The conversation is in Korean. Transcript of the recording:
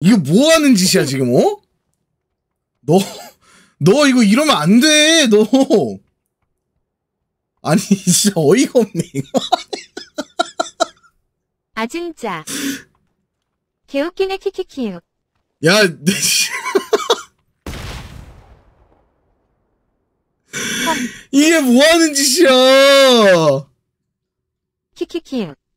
이거 뭐 하는 짓이야 지금 어? 너, 너 이거 이러면 안 돼, 너. 아니, 진짜 어이가 없네, 이거. 아, 진짜. 개웃기네, 키키키요. 야, 내, 이게 뭐 하는 짓이야! 키키키요.